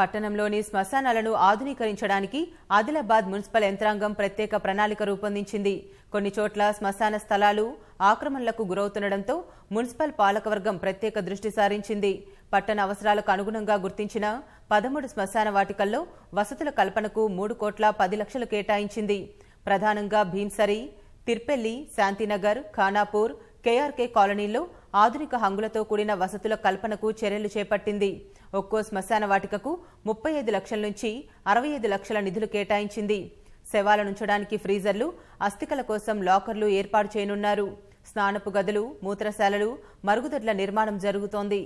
పట్టణంలోని శ్మశానాలను ఆధునీకరించడానికి ఆదిలాబాద్ మున్సిపల్ యంత్రాంగం ప్రత్యేక ప్రణాళిక రూపొందించింది కొన్ని చోట్ల శ్మశాన స్థలాలు ఆక్రమణలకు గురవుతుండటంతో మున్సిపల్ పాలకవర్గం ప్రత్యేక దృష్టి సారించింది పట్టణ అవసరాలకు అనుగుణంగా గుర్తించిన పదమూడు శ్మశాన వాటికల్లో వసతుల కల్పనకు మూడు కోట్ల పది లక్షలు కేటాయించింది ప్రధానంగా భీంసరి తిర్పెల్లి శాంతినగర్ ఖానాపూర్ కేఆర్కే కాలనీలో ఆధునిక హంగులతో కూడిన వసతుల కల్పనకు చర్యలు చేపట్టింది ఒక్కో శ్మశాన వాటికకు ముప్పై ఐదు లక్షల నుంచి అరవై ఐదు లక్షల నిధులు కేటాయించింది శవాలనుంచడానికి ఫ్రీజర్లు అస్థికల కోసం లాకర్లు ఏర్పాటు చేయనున్నారు స్నానపు గదులు మూత్రశాలలు మరుగుదొడ్ల నిర్మాణం జరుగుతోంది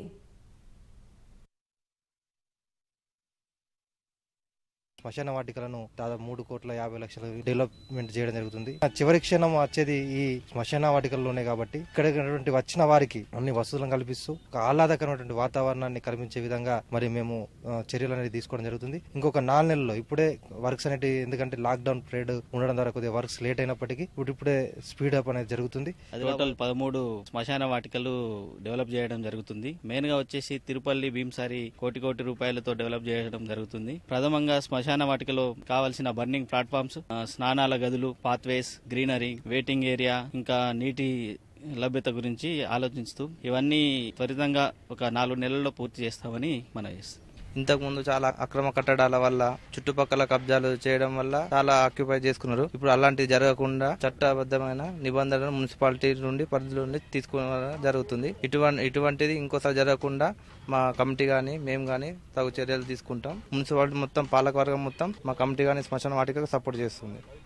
శ్మశాన వాటికలను దాదాపు మూడు కోట్ల యాభై లక్షల డెవలప్మెంట్ చేయడం జరుగుతుంది చివరి క్షణం వచ్చేది ఈ శ్మశాన వాటికల్లోనే కాబట్టి ఇక్కడ వచ్చిన వారికి అన్ని వసతులను కల్పిస్తూ ఒక ఆహ్లాదకరమైనటువంటి వాతావరణాన్ని కల్పించే విధంగా మరి మేము చర్యలు అనేది తీసుకోవడం జరుగుతుంది ఇంకొక నాలుగు నెలల్లో ఇప్పుడే వర్క్స్ అనేవి ఎందుకంటే లాక్డౌన్ పీరియడ్ ఉండడం ద్వారా కొద్దిగా వర్క్స్ లేట్ అయినప్పటికీ ఇప్పుడు ఇప్పుడే స్పీడ్ అప్ అనేది జరుగుతుంది పదమూడు శ్మశాన వాటికలు డెవలప్ చేయడం జరుగుతుంది మెయిన్ గా వచ్చేసి తిరుపల్లి భీమ్సారి కోటి కోటి రూపాయలతో డెవలప్ చేయడం జరుగుతుంది ప్రథమంగా శ్మశాన శ్మశాన వాటికలో కావాల్సిన బర్నింగ్ ప్లాట్ఫామ్స్ స్నానాల గదులు పాత్వేస్ గ్రీనరీ వెయిటింగ్ ఏరియా ఇంకా నీటి లభ్యత గురించి ఆలోచిస్తూ ఇవన్నీ త్వరితంగా ఒక నాలుగు నెలల్లో పూర్తి చేస్తామని మనం చేస్తాం ఇంతకుముందు చాలా అక్రమ కట్టడాల వల్ల చుట్టుపక్కల కబ్జాలు చేయడం వల్ల చాలా ఆక్యుపై చేసుకున్నారు ఇప్పుడు అలాంటివి జరగకుండా చట్టబద్ధమైన నిబంధనలు మున్సిపాలిటీ నుండి పరిధిలో నుండి తీసుకోవడం జరుగుతుంది ఇటువంటి ఇటువంటిది ఇంకోసారి జరగకుండా మా కమిటీ కానీ మేము కానీ తగు చర్యలు తీసుకుంటాం మున్సిపాలిటీ మొత్తం పాలకవర్గం మొత్తం మా కమిటీ కానీ శ్మశాన వాటికకు సపోర్ట్ చేస్తుంది